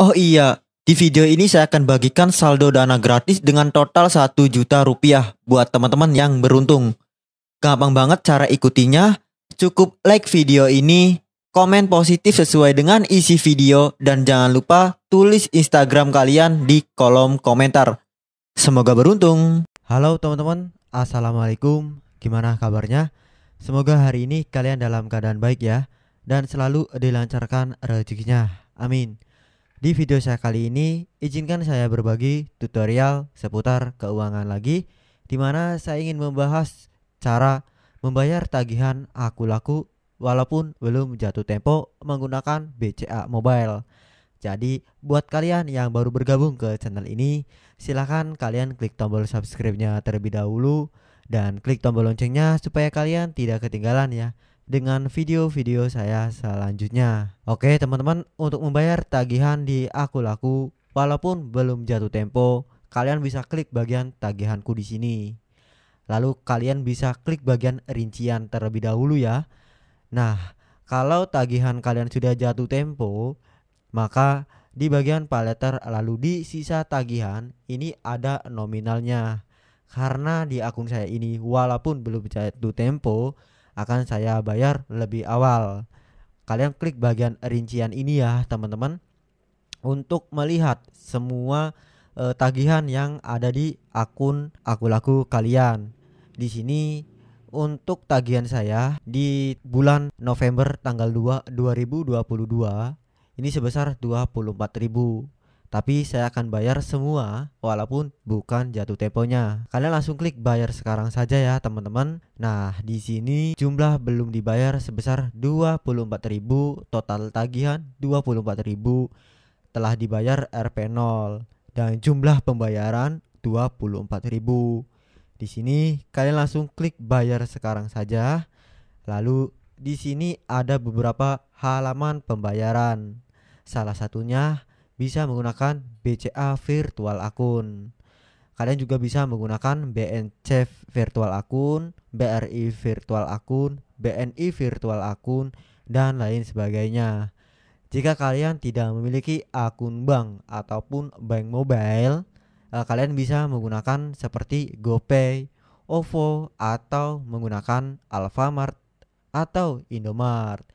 Oh iya, di video ini saya akan bagikan saldo dana gratis dengan total 1 juta rupiah buat teman-teman yang beruntung. Gampang banget cara ikutinya, cukup like video ini, komen positif sesuai dengan isi video, dan jangan lupa tulis Instagram kalian di kolom komentar. Semoga beruntung. Halo teman-teman, Assalamualaikum. Gimana kabarnya? Semoga hari ini kalian dalam keadaan baik ya, dan selalu dilancarkan rezekinya. Amin. Di video saya kali ini, izinkan saya berbagi tutorial seputar keuangan lagi, di mana saya ingin membahas cara membayar tagihan aku laku walaupun belum jatuh tempo menggunakan BCA Mobile. Jadi, buat kalian yang baru bergabung ke channel ini, silahkan kalian klik tombol subscribe-nya terlebih dahulu dan klik tombol loncengnya supaya kalian tidak ketinggalan ya dengan video-video saya selanjutnya. Oke teman-teman, untuk membayar tagihan di Aku Laku, walaupun belum jatuh tempo, kalian bisa klik bagian tagihanku di sini. Lalu kalian bisa klik bagian rincian terlebih dahulu ya. Nah, kalau tagihan kalian sudah jatuh tempo, maka di bagian paleter lalu di sisa tagihan ini ada nominalnya. Karena di akun saya ini walaupun belum jatuh tempo, akan saya bayar lebih awal. Kalian klik bagian rincian ini ya, teman-teman, untuk melihat semua e, tagihan yang ada di akun aku laku kalian. Di sini untuk tagihan saya di bulan November tanggal 2 2022 ini sebesar 24.000 tapi saya akan bayar semua walaupun bukan jatuh temponya. Kalian langsung klik bayar sekarang saja ya, teman-teman. Nah, di sini jumlah belum dibayar sebesar 24.000, total tagihan 24.000 telah dibayar RP0 dan jumlah pembayaran 24.000. Di sini kalian langsung klik bayar sekarang saja. Lalu di sini ada beberapa halaman pembayaran. Salah satunya bisa menggunakan BCA virtual akun. Kalian juga bisa menggunakan BNC virtual akun, BRI virtual akun, BNI virtual akun, dan lain sebagainya. Jika kalian tidak memiliki akun bank ataupun bank mobile, eh, kalian bisa menggunakan seperti GoPay, OVO, atau menggunakan Alfamart atau Indomart.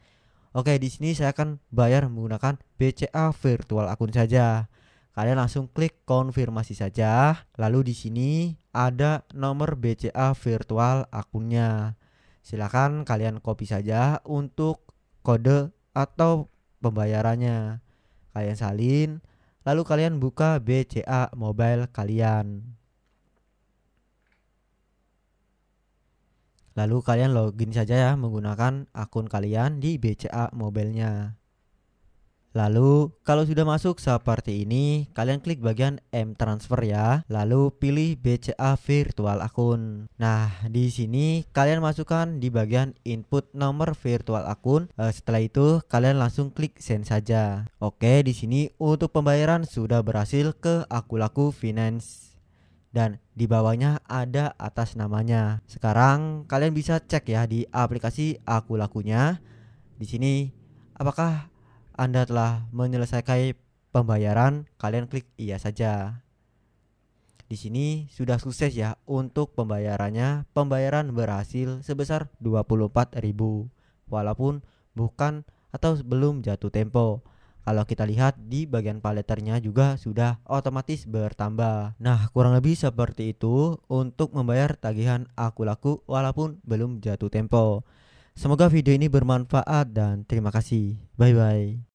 Oke, di sini saya akan bayar menggunakan BCA virtual akun saja. Kalian langsung klik konfirmasi saja. Lalu di sini ada nomor BCA virtual akunnya. Silakan kalian copy saja untuk kode atau pembayarannya. Kalian salin, lalu kalian buka BCA mobile kalian. Lalu kalian login saja ya menggunakan akun kalian di BCA mobilnya. Lalu, kalau sudah masuk seperti ini, kalian klik bagian M transfer ya. Lalu pilih BCA virtual akun. Nah, di sini kalian masukkan di bagian input nomor virtual akun. Eh, setelah itu, kalian langsung klik send saja. Oke, di sini untuk pembayaran sudah berhasil ke Akulaku Finance dan di bawahnya ada atas namanya. Sekarang kalian bisa cek ya di aplikasi Aku Lakunya. Di sini apakah Anda telah menyelesaikan pembayaran? Kalian klik iya saja. Di sini sudah sukses ya untuk pembayarannya. Pembayaran berhasil sebesar 24.000 walaupun bukan atau belum jatuh tempo. Kalau kita lihat di bagian paleternya juga sudah otomatis bertambah. Nah, kurang lebih seperti itu untuk membayar tagihan aku laku walaupun belum jatuh tempo. Semoga video ini bermanfaat dan terima kasih. Bye bye.